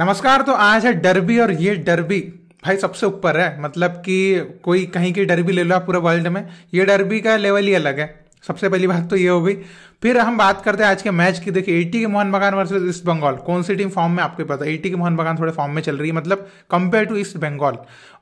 नमस्कार तो आज है डरबी और ये डरबी भाई सबसे ऊपर है मतलब कि कोई कहीं की डरबी ले लो आप पूरे वर्ल्ड में ये डरबी का लेवल ही अलग है सबसे पहली बात तो ये हो गई फिर हम बात करते हैं आज के मैच की देखिए एटी के मोहन बगान वर्सेज ईस्ट बंगाल कौन सी टीम फॉर्म में आपको पता है एटी के मोहन बगान थोड़े फॉर्म में चल रही है मतलब कंपेयर टू ईस्ट बंगाल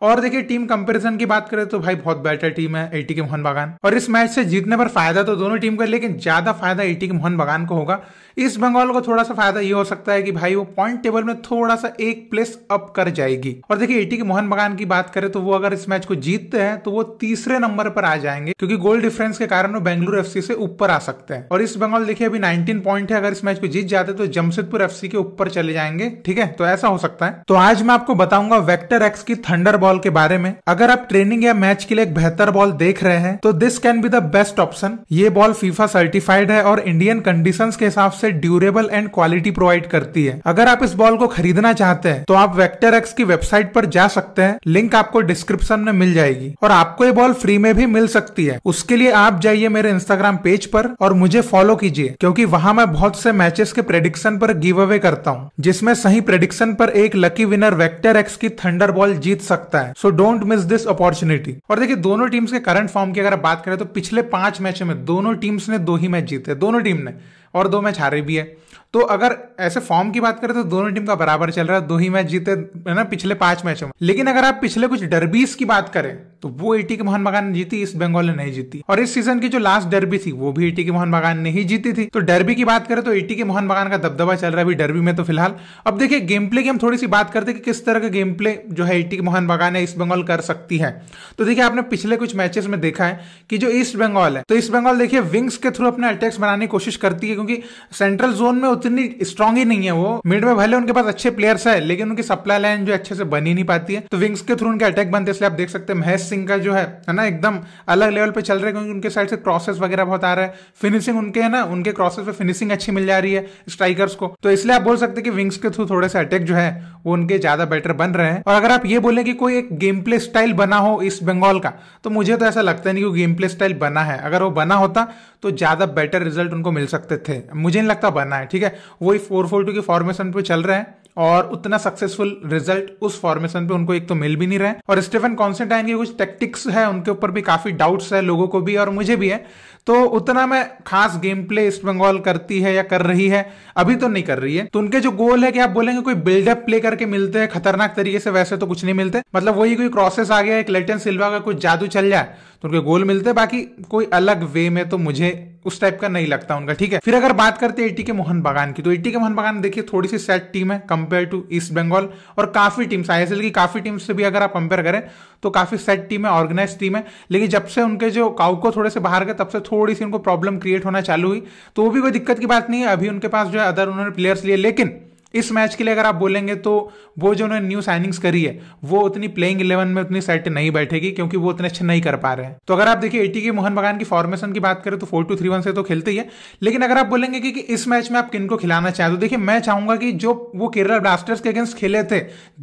और देखिए टीम कंपैरिजन की बात करें तो भाई बहुत बेटर टीम है एटी के मोहन बगान और इस मैच से जीतने पर फायदा तो दोनों टीम का लेकिन ज्यादा फायदा एटी के मोहन बगान को होगा इस बंगाल को थोड़ा सा फायदा ये हो सकता है कि भाई वो पॉइंट टेबल में थोड़ा सा एक प्लेस अप कर जाएगी और देखिए एटी e के मोहन बगान की बात करें तो वो अगर इस मैच को जीतते हैं तो वो तीसरे नंबर पर आ जाएंगे क्योंकि गोल डिफरेंस के कारण वो बेंगलुरु एफ से ऊपर आ सकते हैं और ईस्ट बंगाल देखिए अभी नाइनटीन पॉइंट है अगर इस मैच को जीत जाते तो जमशेदपुर एफ के ऊपर चले जाएंगे ठीक है तो ऐसा हो सकता है तो आज मैं आपको बताऊंगा वेक्टर एक्स की थंडर बॉल के बारे में अगर आप ट्रेनिंग या मैच के लिए एक बेहतर बॉल देख रहे हैं तो this can be the best option ये बॉल फीफा सर्टिफाइड है और इंडियन कंडीशन के हिसाब से ड्यूरेबल एंड क्वालिटी प्रोवाइड करती है अगर आप इस बॉल को खरीदना चाहते हैं तो आप वेक्टर एक्स की वेबसाइट पर जा सकते हैं लिंक आपको डिस्क्रिप्शन में मिल जाएगी और आपको ये बॉल फ्री में भी मिल सकती है उसके लिए आप जाइए मेरे इंस्टाग्राम पेज पर और मुझे फॉलो कीजिए क्योंकि वहां मैं बहुत से मैचेस के प्रेडिक्शन पर गिव अवे करता हूँ जिसमें सही प्रेडिक्शन पर एक लकी विनर वेक्टर एक्स की थंडर बॉल जीत सकता है so don't miss this opportunity और देखिए दोनों टीम्स के करंट फॉर्म की अगर बात करें तो पिछले पांच मैचों में दोनों टीम्स ने दो ही मैच जीते दोनों टीम ने और दो मैच हारे भी है तो अगर ऐसे फॉर्म की बात करें तो दोनों टीम का बराबर चल रहा है दो ही मैच जीते है ना पिछले पांच मैचों में लेकिन अगर आप पिछले कुछ डरबीज की बात करें तो वो एटी के मोहन बगान ने जीती ईस्ट बंगाल ने नहीं जीती और इस सीजन की जो लास्ट डरबी थी वो भी एटी के मोहन बगान ने ही जीती थी तो डरबी की बात करें तो एटी के मोहन बगान का दबदबा चल रहा है अभी डरबी में तो फिलहाल अब देखिए गेम प्ले की हम थोड़ी सी बात करते हैं कि किस तरह का गेम प्ले जो है एटी के मोहन बगान है ईस्ट बंगाल कर सकती है तो देखिए आपने पिछले कुछ मैचेस में देखा है कि जो ईस्ट बंगाल है तो ईस्ट बंगाल देखिए विंग्स के थ्रू अपने अटैक्स बनाने की कोशिश करती है क्योंकि सेंट्रल जोन में उतनी स्ट्रॉन्ग ही नहीं है वो मिड में भले उनके पास अच्छे प्लेयर्स है लेकिन उनकी सप्लाई लाइन जो अच्छे से बनी नहीं पाती है तो विंग्स के थ्रू उनके अटैक बनते हैं इसलिए आप देख सकते हैं महेश सिंह का जो है ना एकदम अलग लेवल पे चल रहे क्योंकि उनके साइड से क्रॉसेस वगैरह बहुत आ रहा है फिनिशिंग उनके है ना उनके क्रॉसेस पे फिनिशिंग अच्छी मिल जा रही है स्ट्राइकर्स को तो इसलिए आप बोल सकते कि विंग्स के थ्रू थोड़े से अटैक जो है वो उनके ज्यादा बेटर बन रहे हैं और अगर आप ये बोले कि कोई एक गेम प्ले स्टाइल बना हो इस बंगाल का तो मुझे तो ऐसा लगता नहीं कि गेम प्ले स्टाइल बना है अगर वो बना होता तो ज़्यादा बेटर रिजल्ट उनको मिल सकते थे मुझे नहीं लगता बना है ठीक है वही फोर फोर टू की फॉर्मेशन पे चल रहे हैं और उतना सक्सेसफुल रिजल्ट उस फॉर्मेशन पे उनको एक तो मिल भी नहीं रहा है और स्टीफन कॉन्सेंटाइन के कुछ टेक्टिक्स है उनके ऊपर भी काफी डाउट्स है लोगों को भी और मुझे भी है तो उतना मैं खास गेम प्ले ईस्ट बंगाल करती है या कर रही है अभी तो नहीं कर रही है तो उनके जो गोल है कि आप बोलेंगे कोई बिल्डअप प्ले करके मिलते हैं खतरनाक तरीके से वैसे तो कुछ नहीं मिलते मतलब वही कोई क्रॉसेस आ गया एक लेटन सिल्वा का कुछ जादू चल जाए तो उनके गोल मिलते हैं बाकी कोई अलग वे में तो मुझे उस टाइप का नहीं लगता उनका ठीक है फिर अगर बात करते हैं एटी के मोहन बागान की तो एटी के मोहन बागान देखिए थोड़ी सी सेट टीम है कंपेयर टू ईस्ट बंगाल और काफी टीम्स आईएसएल की काफी टीम्स से भी अगर आप कंपेयर करें तो काफी सेट टीम है ऑर्गेनाइज टीम है लेकिन जब से उनके जो काउ को थोड़े से बाहर गए तब से थोड़ी सी उनको प्रॉब्लम क्रिएट होना चालू हुई तो वो भी कोई दिक्कत की बात नहीं है अभी उनके पास जो है अदर उन्होंने प्लेयर्स लिए लेकिन इस मैच के लिए अगर आप बोलेंगे तो वो जो उन्होंने न्यू साइनिंग्स करी है वो उतनी प्लेइंग इलेवन में उतनी सेट नहीं बैठेगी क्योंकि वो उतने अच्छे नहीं कर पा रहे हैं तो अगर आप देखिए एटी के मोहन बगान की फॉर्मेशन की बात करें तो फोर टू थ्री वन से तो खेलते ही है लेकिन अगर आप बोलेंगे कि, कि इस मैच में आप किन को खिलाना चाहें तो देखिए मैं चाहूंगा कि जो वो केरला ब्लास्टर्स के अगेंस्ट खेले थे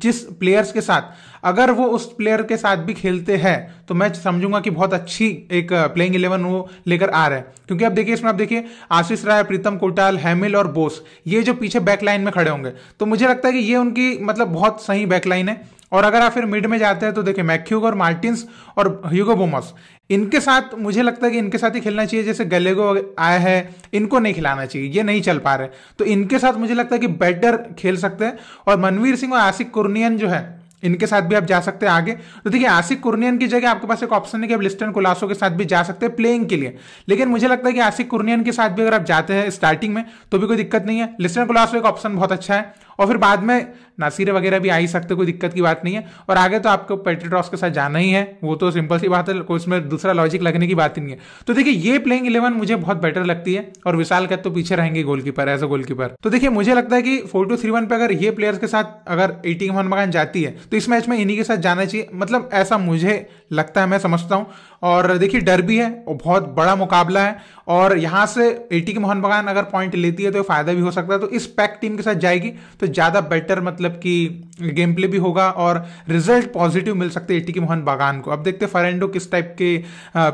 जिस प्लेयर्स के साथ अगर वो उस प्लेयर के साथ भी खेलते हैं तो मैं समझूंगा कि बहुत अच्छी एक प्लेइंग इलेवन वो लेकर आ रहा है क्योंकि अब देखिए इसमें आप देखिए आशीष राय प्रीतम कोटाल हैमिल और बोस ये जो पीछे बैकलाइन में खड़े होंगे तो मुझे लगता है कि ये उनकी मतलब बहुत सही बैकलाइन है और अगर आप फिर मिड में जाते हैं तो देखिए मैक्यूग और मार्टिन्स और ह्यूगो बोमस इनके साथ मुझे लगता है कि इनके साथ ही खेलना चाहिए जैसे गलेगो आया है इनको नहीं खिलाना चाहिए ये नहीं चल पा रहे तो इनके साथ मुझे लगता है कि बेटर खेल सकते हैं और मनवीर सिंह और आसिक कुरनियन जो है इनके साथ भी आप जा सकते हैं आगे तो देखिए आसिक कुर्नियन की जगह आपके पास एक ऑप्शन है कि आप लिस्टन कोलासो के साथ भी जा सकते हैं प्लेइंग के लिए लेकिन मुझे लगता है कि आसिक कुर्नियन के साथ भी अगर आप जाते हैं स्टार्टिंग में तो भी कोई दिक्कत नहीं है लिस्टन कोलासो एक ऑप्शन बहुत अच्छा है और फिर बाद में नासिर वगैरह भी आ ही सकते कोई दिक्कत की बात नहीं है और आगे तो आपको पेट्रेट्रॉस के साथ जाना ही है वो तो सिंपल सी बात है उसमें दूसरा लॉजिक लगने की बात ही नहीं है तो देखिए ये प्लेइंग इलेवन मुझे बहुत बेटर लगती है और विशाल कत तो पीछे रहेंगे गोलकीपर एज अ गोलकीपर तो देखिए मुझे लगता है कि फोर टू थ्री वन पे अगर ये प्लेयर्स के साथ अगर एटीन मोहन मकान जाती है तो इस मैच में इन्हीं के साथ जाना चाहिए मतलब ऐसा मुझे लगता है मैं समझता हूँ और देखिए डर भी है और बहुत बड़ा मुकाबला है और यहाँ से एटी के मोहन बगान अगर पॉइंट लेती है तो फायदा भी हो सकता है तो इस पैक टीम के साथ जाएगी तो तो ज़्यादा बेटर मतलब कि गेम प्ले भी होगा और रिजल्ट पॉजिटिव मिल सकते हैं एटी मोहन बागान को अब देखते हैं फरेंडो किस टाइप के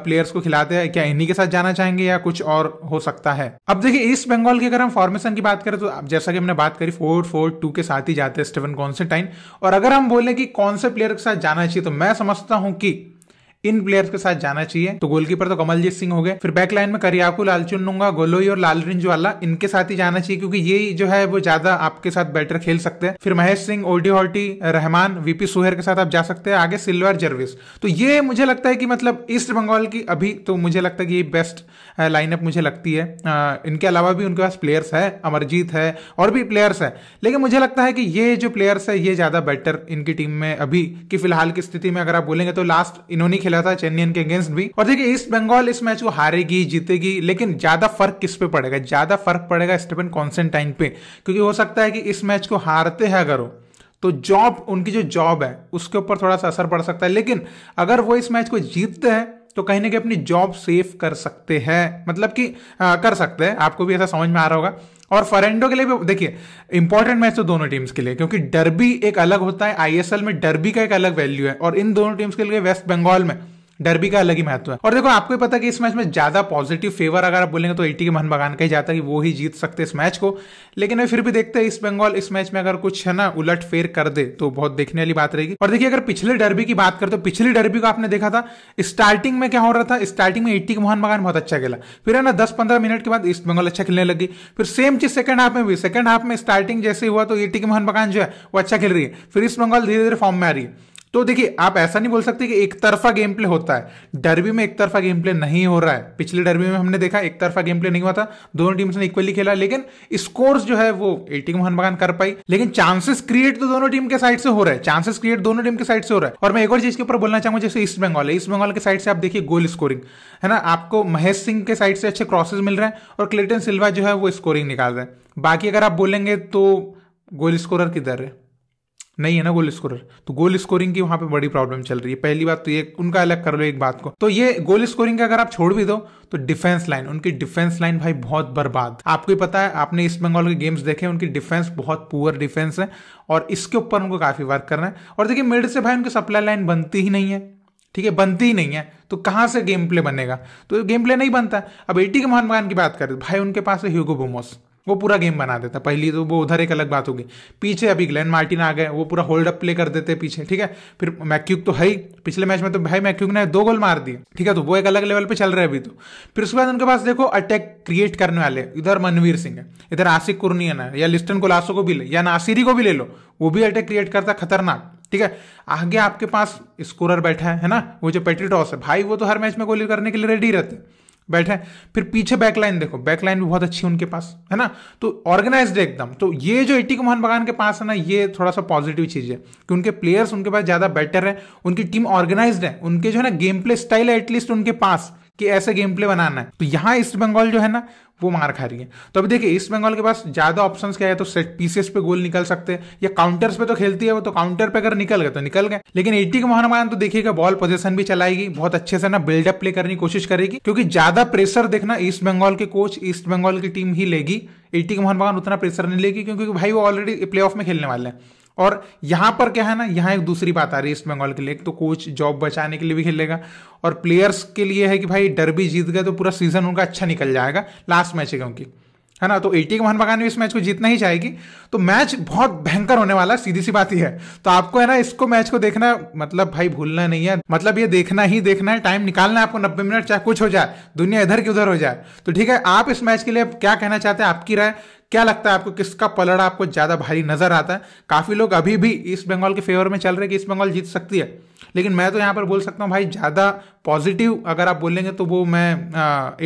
प्लेयर्स को खिलाते हैं क्या इन्हीं के साथ जाना चाहेंगे या कुछ और हो सकता है अब देखिए ईस्ट बंगाल की अगर हम फॉर्मेशन की बात करें तो जैसा कि हमने बात करी फोर फोर टू के साथ ही जाते हैं स्टेवन कॉन्सेंटाइन और अगर हम बोले कि कौन से प्लेयर के साथ जाना चाहिए तो मैं समझता हूं कि इन प्लेयर्स के साथ जाना चाहिए तो गोलकीपर तो कमलजीत सिंह हो गए फिर बैक लाइन में करियाकू लालचुनुंगा गोलोई और लाल रिंज वाला इनके साथ ही जाना चाहिए क्योंकि ये जो है वो ज्यादा आपके साथ बेटर खेल सकते हैं फिर महेश सिंह ओडी हॉर्टी रहमान वीपी सुहेर के साथ आप जा सकते हैं आगे सिल्वर जर्विस तो ये मुझे लगता है कि मतलब ईस्ट बंगाल की अभी तो मुझे लगता है कि ये बेस्ट लाइनअप मुझे लगती है इनके अलावा भी उनके पास प्लेयर्स है अमरजीत है और भी प्लेयर्स है लेकिन मुझे लगता है कि ये जो प्लेयर्स है ये ज्यादा बेटर इनकी टीम में अभी की फिलहाल की स्थिति में अगर आप बोलेंगे तो लास्ट इन्होंने खेला खेला था चेन्नई के अगेंस्ट भी और देखिए ईस्ट बंगाल इस मैच को हारेगी जीतेगी लेकिन ज्यादा फर्क किस पे पड़ेगा ज्यादा फर्क पड़ेगा स्टेफन कॉन्सेंटाइन पे क्योंकि हो सकता है कि इस मैच को हारते हैं अगर तो जॉब उनकी जो जॉब है उसके ऊपर थोड़ा सा असर पड़ सकता है लेकिन अगर वो इस मैच को जीतते हैं तो कहीं ना कहीं अपनी जॉब सेफ कर सकते हैं मतलब कि आ, कर सकते हैं आपको भी ऐसा समझ में आ रहा होगा और फरेंडो के लिए भी देखिए इंपॉर्टेंट मैच तो दोनों टीम्स के लिए क्योंकि डरबी एक अलग होता है आईएसएल में डरबी का एक अलग वैल्यू है और इन दोनों टीम्स के लिए वेस्ट बंगाल में डरबी का अलग ही महत्व है और देखो आपको पता कि इस मैच में ज्यादा पॉजिटिव फेवर अगर आप बोलेंगे तो एटी के मन बगान का ही जाता है कि वो ही जीत सकते इस मैच को लेकिन फिर भी देखते हैं इस बंगाल इस मैच में अगर कुछ है ना उलट फेर कर दे तो बहुत देखने वाली बात रहेगी और देखिए अगर पिछले डरबी की बात करते तो पिछली डरबी को आपने देखा था स्टार्टिंग में क्या हो रहा था स्टार्टिंग में एटी के मोहन बगान बहुत अच्छा खेला फिर है ना दस पंद्रह मिनट के बाद ईस्ट बंगाल अच्छा खेलने लगी फिर सेम चीज सेकंड हाफ में भी सेकंड हाफ में स्टार्टिंग जैसे हुआ तो एटी के मोहन बगान जो है वो अच्छा खेल रही है फिर ईस्ट बंगाल धीरे धीरे फॉर्म में आ रही है तो देखिए आप ऐसा नहीं बोल सकते कि एक तरफा गेम प्ले होता है डर्बी में एक तरफा गेम प्ले नहीं हो रहा है पिछले डर्बी में हमने देखा एक तरफा गेम प्ले नहीं हुआ था दोनों टीम्स ने इक्वली खेला लेकिन स्कोर्स जो है वो एटी मोहन बगान कर पाई लेकिन चांसेस क्रिएट तो दोनों टीम के साइड से हो रहा है चांसेस क्रिएट दोनों टीम के साइड से हो रहा है और मैं एक और चीज के ऊपर बोलना चाहूंगा जैसे ईस्ट बंगाल है ईस्ट बंगाल के साइड से आप देखिए गोल स्कोरिंग है ना आपको महेश सिंह के साइड से अच्छे क्रॉसेज मिल रहे हैं और क्लेटन सिल्वा जो है वो स्कोरिंग निकाल रहे हैं बाकी अगर आप बोलेंगे तो गोल स्कोरर किधर है नहीं है ना गोल स्कोरर तो गोल स्कोरिंग की वहां पे बड़ी प्रॉब्लम चल रही है पहली बात तो ये उनका अलग कर लो एक बात को तो ये गोल स्कोरिंग का अगर आप छोड़ भी दो तो डिफेंस लाइन उनकी डिफेंस लाइन भाई बहुत बर्बाद आपको ही पता है आपने ईस्ट बंगाल के गेम्स देखे उनकी डिफेंस बहुत पुअर डिफेंस है और इसके ऊपर उनको काफी वर्क करना है और देखिए मिड से भाई उनकी सप्लाई लाइन बनती ही नहीं है ठीक है बनती ही नहीं है तो कहाँ से गेम प्ले बनेगा तो गेम प्ले नहीं बनता अब एटी के मोहन बगान की बात करें भाई उनके पास है ह्यूगो बोमोस वो पूरा गेम बना देता पहली तो वो उधर एक अलग बात होगी पीछे अभी ग्लैन मार्टिन आ गए वो पूरा होल्ड अप प्ले कर देते पीछे ठीक है फिर मैक्यूक तो है ही पिछले मैच में तो भाई मैक्यूक ने दो गोल मार दिए ठीक है तो वो एक अलग लेवल पे चल रहे अभी तो फिर उसके बाद उनके पास देखो अटैक क्रिएट करने वाले इधर मनवीर सिंह है इधर आसिक कुर्नियन है या लिस्टन कोलासो को भी ले या नासिरी को भी ले लो वो भी अटैक क्रिएट करता खतरनाक ठीक है आगे आपके पास स्कोरर बैठा है, है ना वो जो पेट्रीटॉस है भाई वो तो हर मैच में गोली करने के लिए रेडी रहते बैठे फिर पीछे बैकलाइन देखो बैकलाइन भी बहुत अच्छी उनके पास है ना तो ऑर्गेनाइज एकदम तो ये जो इटी मोहन बगान के पास है ना ये थोड़ा सा पॉजिटिव चीज है कि उनके प्लेयर्स उनके पास ज्यादा बेटर है उनकी टीम ऑर्गेनाइज है उनके जो है ना गेम प्ले स्टाइल है एटलीस्ट उनके पास कि ऐसे गेम प्ले बनाना है तो यहां ईस्ट बंगाल जो है ना वो मार खा रही है तो अभी देखिए ईस्ट बंगाल के पास ज़्यादा ऑप्शन क्या है तो सेट पीसेस पे गोल निकल सकते हैं या काउंटर्स पे तो खेलती है वो तो काउंटर पे अगर निकल गए तो निकल गए लेकिन एटी के मोहनमान तो देखिएगा बॉल पोजेशन भी चलाएगी बहुत अच्छे से ना बिल्डअप प्ले करने की कोशिश करेगी क्योंकि ज़्यादा प्रेशर देखना ईस्ट बंगाल के कोच ईस्ट बंगाल की टीम ही लेगी एटी के मोहन बगान उतना प्रेशर नहीं लेगी क्योंकि भाई वो ऑलरेडी प्ले ऑफ में खेलने वाले हैं और यहां पर क्या है ना यहां एक दूसरी बात आ रही है ईस्ट बंगाल के लिए तो कोच जॉब बचाने के लिए भी खेलेगा और प्लेयर्स के लिए है कि भाई डरबी जीत गए तो पूरा सीजन उनका अच्छा निकल जाएगा लास्ट मैच है क्योंकि है ना तो एटी के मोहन बगान भी इस मैच को जीतना ही चाहेगी तो मैच बहुत भयंकर होने वाला सीधी सी बात ही है तो आपको है ना इसको मैच को देखना मतलब भाई भूलना नहीं है मतलब ये देखना ही देखना है टाइम निकालना है आपको नब्बे मिनट चाहे कुछ हो जाए दुनिया इधर की उधर हो जाए तो ठीक है आप इस मैच के लिए क्या कहना चाहते हैं आपकी राय क्या लगता है आपको किसका पलड़ा आपको ज़्यादा भारी नजर आता है काफ़ी लोग अभी भी ईस्ट बंगाल के फेवर में चल रहे कि ईस्ट बंगाल जीत सकती है लेकिन मैं तो यहाँ पर बोल सकता हूँ भाई ज़्यादा पॉजिटिव अगर आप बोलेंगे तो वो मैं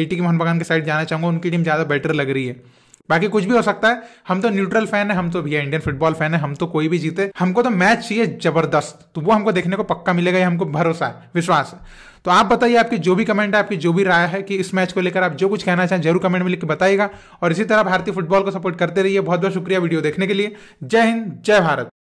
एटी के मोहन बगान के साइड जाना चाहूंगा उनकी टीम ज़्यादा बेटर लग रही है बाकी कुछ भी हो सकता है हम तो न्यूट्रल फैन है हम तो भैया इंडियन फुटबॉल फैन है हम तो कोई भी जीते हमको तो मैच चाहिए जबरदस्त तो वो हमको देखने को पक्का मिलेगा ये हमको भरोसा है विश्वास है तो आप बताइए आपकी जो भी कमेंट है आपकी जो भी राय है कि इस मैच को लेकर आप जो कुछ कहना चाहें जरूर कमेंट में लिख के बताइएगा और इसी तरह भारतीय फुटबॉल को सपोर्ट करते रहिए बहुत बहुत शुक्रिया वीडियो देखने के लिए जय हिंद जय भारत